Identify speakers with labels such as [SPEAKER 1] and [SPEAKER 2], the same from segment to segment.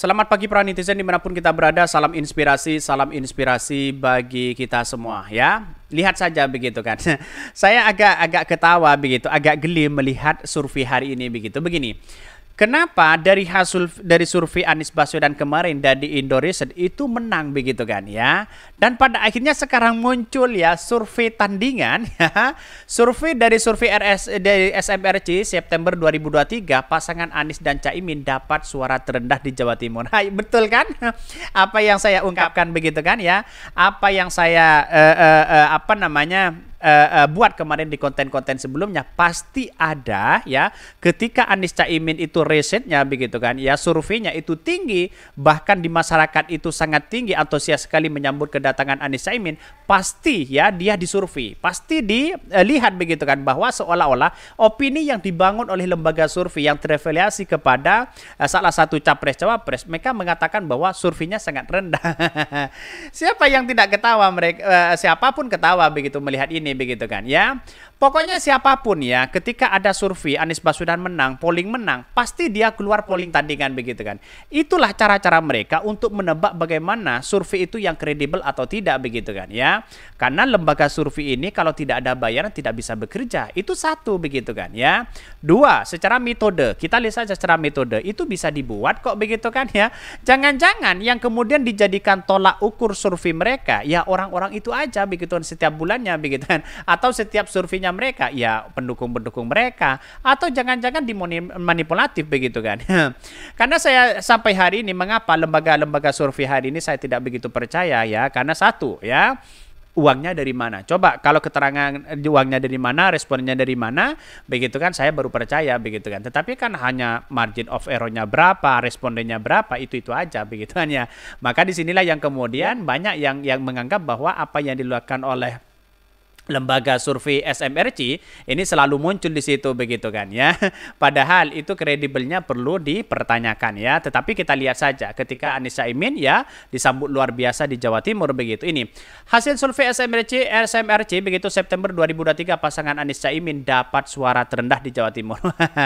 [SPEAKER 1] Selamat pagi para netizen dimanapun kita berada. Salam inspirasi, salam inspirasi bagi kita semua ya. Lihat saja begitu kan. Saya agak agak ketawa begitu, agak geli melihat survei hari ini begitu. Begini, Kenapa dari hasil dari survei Anies Baswedan kemarin dan di Indo itu menang begitu kan ya? Dan pada akhirnya sekarang muncul ya survei tandingan ya. Survei dari survei RS dari SMRC September 2023 pasangan Anies dan Caimin dapat suara terendah di Jawa Timur. Hai, betul kan? Apa yang saya ungkapkan begitu kan ya? Apa yang saya uh, uh, uh, apa namanya uh, uh, buat kemarin di konten-konten sebelumnya pasti ada ya ketika Anies Caimin itu risetnya begitu kan ya surveinya itu tinggi bahkan di masyarakat itu sangat tinggi antusias sekali menyambut kedatangan Anies Caimin pasti ya dia disurvei pasti dilihat begitu kan bahwa seolah-olah opini yang dibangun oleh lembaga survei yang terafiliasi kepada uh, salah satu capres cawapres mereka mengatakan bahwa surveinya sangat rendah siapa yang tidak ketawa mereka uh, siapapun ketawa begitu melihat ini ini begitu kan ya. Pokoknya siapapun ya, ketika ada survei Anies Baswedan menang, polling menang, pasti dia keluar polling tandingan begitu kan. Itulah cara-cara mereka untuk menebak bagaimana survei itu yang kredibel atau tidak begitu kan ya. Karena lembaga survei ini kalau tidak ada bayaran tidak bisa bekerja. Itu satu begitu kan ya. Dua, secara metode, kita lihat saja secara metode itu bisa dibuat kok begitu kan ya. Jangan-jangan yang kemudian dijadikan tolak ukur survei mereka ya orang-orang itu aja begitu kan setiap bulannya begitu kan atau setiap surveinya mereka ya pendukung-pendukung mereka atau jangan-jangan dimanipulatif begitu kan. karena saya sampai hari ini mengapa lembaga-lembaga survei hari ini saya tidak begitu percaya ya karena satu ya uangnya dari mana? Coba kalau keterangan uangnya dari mana, responnya dari mana, begitu kan saya baru percaya begitu kan. Tetapi kan hanya margin of errornya berapa, respondennya berapa, itu-itu aja begitu kan ya. Maka disinilah yang kemudian ya. banyak yang yang menganggap bahwa apa yang dilakukan oleh lembaga survei SMRC ini selalu muncul di situ begitu kan ya. Padahal itu kredibelnya perlu dipertanyakan ya. Tetapi kita lihat saja ketika Anies Caimin ya disambut luar biasa di Jawa Timur begitu. Ini hasil survei SMRC SMRC begitu September 2023 pasangan Anies Caimin dapat suara terendah di Jawa Timur.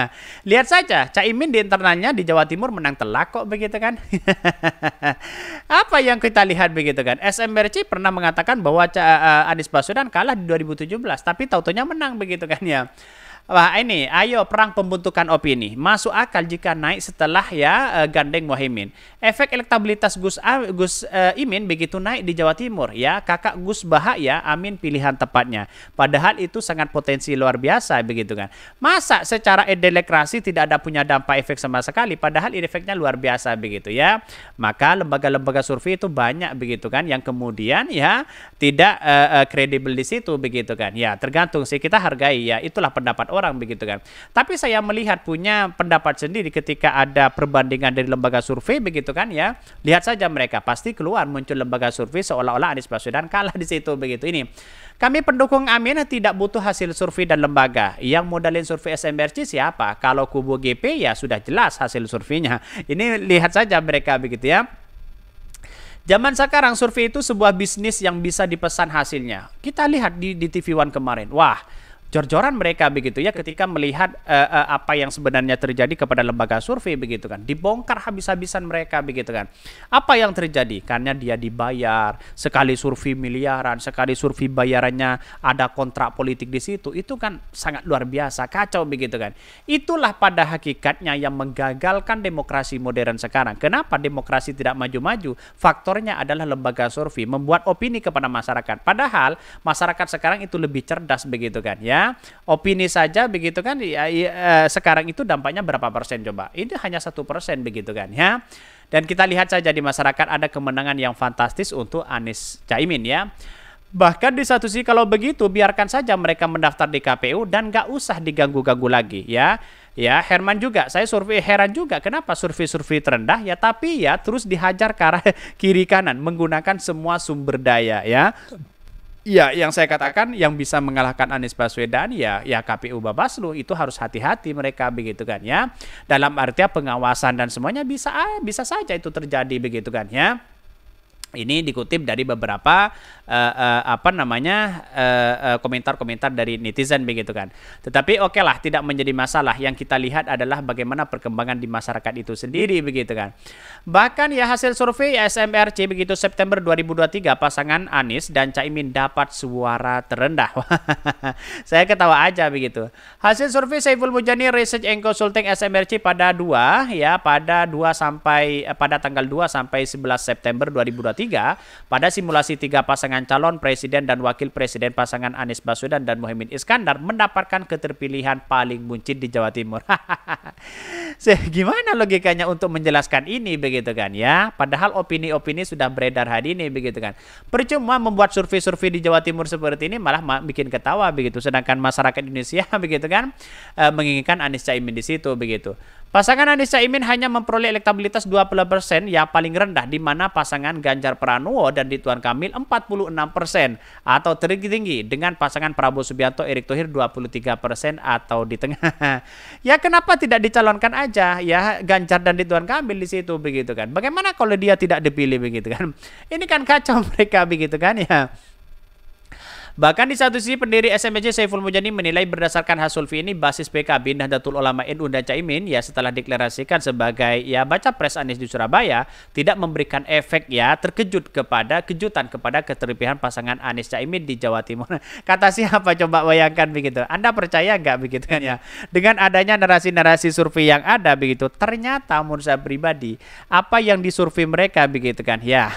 [SPEAKER 1] lihat saja Caimin di internalnya di Jawa Timur menang telak kok begitu kan. Apa yang kita lihat begitu kan? SMRC pernah mengatakan bahwa eh, Anies Baswedan kalah 2017 tapi tautonya menang begitu kan ya Wah ini, ayo perang pembentukan opini. Masuk akal jika naik setelah ya eh, gandeng Mohaimin. Efek elektabilitas Gus A, Gus uh, Imin begitu naik di Jawa Timur ya. Kakak Gus Bahaya Amin pilihan tepatnya. Padahal itu sangat potensi luar biasa begitu kan. Masa secara edelekrasi tidak ada punya dampak efek sama sekali padahal efeknya luar biasa begitu ya. Maka lembaga-lembaga survei itu banyak begitu kan yang kemudian ya tidak eh, kredibel uh, uh, di situ begitu kan. Ya tergantung sih kita hargai ya itulah pendapat orang begitu kan. Tapi saya melihat punya pendapat sendiri ketika ada perbandingan dari lembaga survei begitu kan ya. Lihat saja mereka pasti keluar muncul lembaga survei seolah-olah Anies Baswedan kalah di situ begitu ini. Kami pendukung Amin tidak butuh hasil survei dan lembaga. Yang modalin survei SMRC siapa? Kalau kubu GP ya sudah jelas hasil surveinya. Ini lihat saja mereka begitu ya. Zaman sekarang survei itu sebuah bisnis yang bisa dipesan hasilnya. Kita lihat di, di TV One kemarin. Wah, jor-joran mereka begitu ya ketika melihat uh, uh, apa yang sebenarnya terjadi kepada lembaga survei begitu kan dibongkar habis-habisan mereka begitu kan apa yang terjadi karena dia dibayar sekali survei miliaran sekali survei bayarannya ada kontrak politik di situ itu kan sangat luar biasa kacau begitu kan itulah pada hakikatnya yang menggagalkan demokrasi modern sekarang kenapa demokrasi tidak maju-maju faktornya adalah lembaga survei membuat opini kepada masyarakat padahal masyarakat sekarang itu lebih cerdas begitu kan ya opini saja begitu kan. Ya, ya, eh, sekarang itu dampaknya berapa persen coba? Ini hanya satu persen begitu kan ya. Dan kita lihat saja di masyarakat ada kemenangan yang fantastis untuk Anies Caimin ya. Bahkan di satu sisi kalau begitu biarkan saja mereka mendaftar di KPU dan gak usah diganggu-ganggu lagi ya. Ya Herman juga, saya survei heran juga kenapa survei-survei terendah ya tapi ya terus dihajar ke arah kiri kanan menggunakan semua sumber daya ya. Iya, yang saya katakan yang bisa mengalahkan Anies Baswedan ya ya KPU Bawaslu itu harus hati-hati mereka begitu kan ya. Dalam arti pengawasan dan semuanya bisa bisa saja itu terjadi begitu kan ya. Ini dikutip dari beberapa uh, uh, apa namanya eh, komentar-komentar uh, uh, dari netizen begitu kan. Tetapi oke okay lah tidak menjadi masalah. Yang kita lihat adalah bagaimana perkembangan di masyarakat itu sendiri begitu kan. Bahkan ya hasil survei SMRC begitu September 2023 pasangan Anies dan Caimin dapat suara terendah. Saya ketawa aja begitu. Hasil survei Saiful Mujani Research and Consulting SMRC pada 2 ya pada 2 sampai pada tanggal 2 sampai 11 September 2023 pada simulasi tiga pasangan pasangan calon presiden dan wakil presiden pasangan Anies Baswedan dan Muhammad Iskandar mendapatkan keterpilihan paling buncit di Jawa Timur. Gimana logikanya untuk menjelaskan ini begitu kan ya? Padahal opini-opini sudah beredar hari ini begitu kan. Percuma membuat survei-survei di Jawa Timur seperti ini malah bikin ketawa begitu. Sedangkan masyarakat Indonesia begitu kan eh, menginginkan Anies Caimin di situ begitu. Pasangan Anies Caimin hanya memperoleh elektabilitas 20% ya paling rendah di mana pasangan Ganjar Pranowo dan Dituan Kamil 46% atau tertinggi dengan pasangan Prabowo Subianto Erick Thohir 23% atau di tengah. ya kenapa tidak dicalonkan aja ya Ganjar dan Dituan Kamil di situ begitu kan. Bagaimana kalau dia tidak dipilih begitu kan. Ini kan kacau mereka begitu kan ya. Bahkan di satu sisi pendiri SMJ Saiful Mujani menilai berdasarkan hasil V ini basis PKB Nahdlatul Ulama NU dan Caimin ya setelah deklarasikan sebagai ya baca pres Anies di Surabaya tidak memberikan efek ya terkejut kepada kejutan kepada keterpilihan pasangan Anies Caimin di Jawa Timur. Kata siapa coba bayangkan begitu. Anda percaya nggak begitu kan ya? Dengan adanya narasi-narasi survei yang ada begitu ternyata menurut saya pribadi apa yang disurvei mereka begitu kan ya.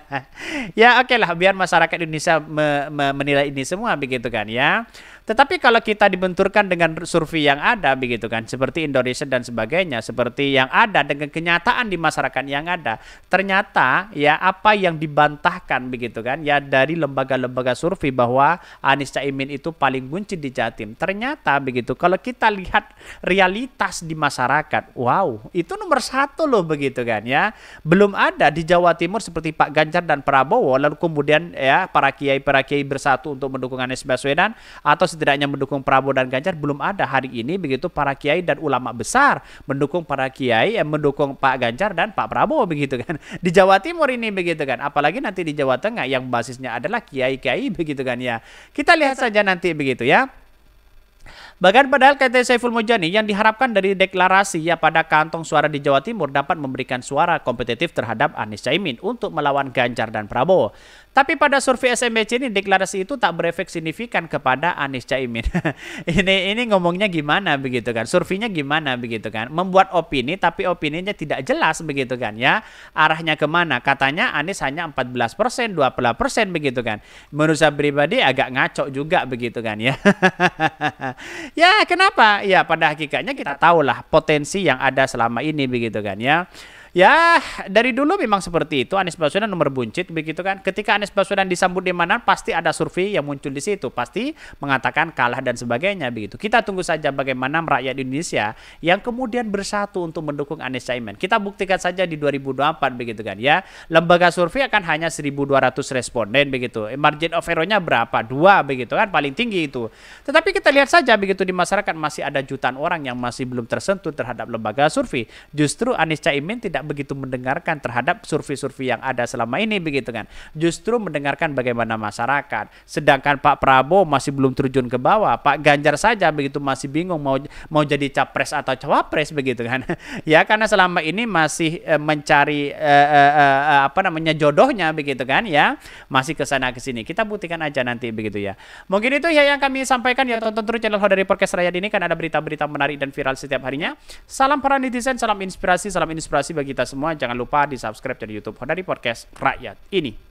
[SPEAKER 1] ya oke okay lah biar masyarakat Indonesia me, me menilai ini semua begitu kan ya. Tetapi kalau kita dibenturkan dengan survei yang ada begitu kan, seperti Indonesia dan sebagainya, seperti yang ada dengan kenyataan di masyarakat yang ada, ternyata ya apa yang dibantahkan begitu kan, ya dari lembaga-lembaga survei bahwa Anies Caimin itu paling kunci di Jatim. Ternyata begitu. Kalau kita lihat realitas di masyarakat, wow, itu nomor satu loh begitu kan ya. Belum ada di Jawa Timur seperti Pak Ganjar dan Prabowo, lalu kemudian ya para kiai para kiai bersatu untuk mendukung Anies Baswedan atau setidaknya mendukung Prabowo dan Ganjar belum ada hari ini begitu para kiai dan ulama besar mendukung para kiai yang eh, mendukung Pak Ganjar dan Pak Prabowo begitu kan di Jawa Timur ini begitu kan apalagi nanti di Jawa Tengah yang basisnya adalah kiai-kiai begitu kan ya kita lihat saja nanti begitu ya Bahkan padahal KT Saiful Mujani yang diharapkan dari deklarasi ya pada kantong suara di Jawa Timur dapat memberikan suara kompetitif terhadap Anies Caimin untuk melawan Ganjar dan Prabowo. Tapi pada survei SMBC ini deklarasi itu tak berefek signifikan kepada Anies Caimin. ini ini ngomongnya gimana begitu kan? Surveinya gimana begitu kan? Membuat opini tapi opininya tidak jelas begitu kan ya? Arahnya kemana? Katanya Anies hanya 14 persen, 20 persen begitu kan? Menurut saya pribadi agak ngaco juga begitu kan ya? ya kenapa? Ya pada hakikatnya kita tahulah potensi yang ada selama ini begitu kan ya? Ya, dari dulu memang seperti itu. Anies Baswedan nomor buncit begitu kan. Ketika Anies Baswedan disambut di mana, pasti ada survei yang muncul di situ. Pasti mengatakan kalah dan sebagainya begitu. Kita tunggu saja bagaimana rakyat Indonesia yang kemudian bersatu untuk mendukung Anies Caimin. Kita buktikan saja di 2024 begitu kan ya. Lembaga survei akan hanya 1200 responden begitu. Eh, margin of errornya berapa? Dua begitu kan paling tinggi itu. Tetapi kita lihat saja begitu di masyarakat masih ada jutaan orang yang masih belum tersentuh terhadap lembaga survei. Justru Anies Caimin tidak tidak begitu mendengarkan terhadap survei-survei yang ada selama ini begitu kan. Justru mendengarkan bagaimana masyarakat. Sedangkan Pak Prabowo masih belum terjun ke bawah. Pak Ganjar saja begitu masih bingung mau mau jadi capres atau cawapres begitu kan. ya karena selama ini masih eh, mencari eh eh, eh, eh, apa namanya jodohnya begitu kan ya. Masih ke sana ke sini. Kita buktikan aja nanti begitu ya. Mungkin itu ya yang kami sampaikan ya tonton terus channel dari Podcast Rakyat ini kan ada berita-berita menarik dan viral setiap harinya. Salam para netizen, salam inspirasi, salam inspirasi bagi kita semua jangan lupa di subscribe channel YouTube Hodari Podcast Rakyat ini.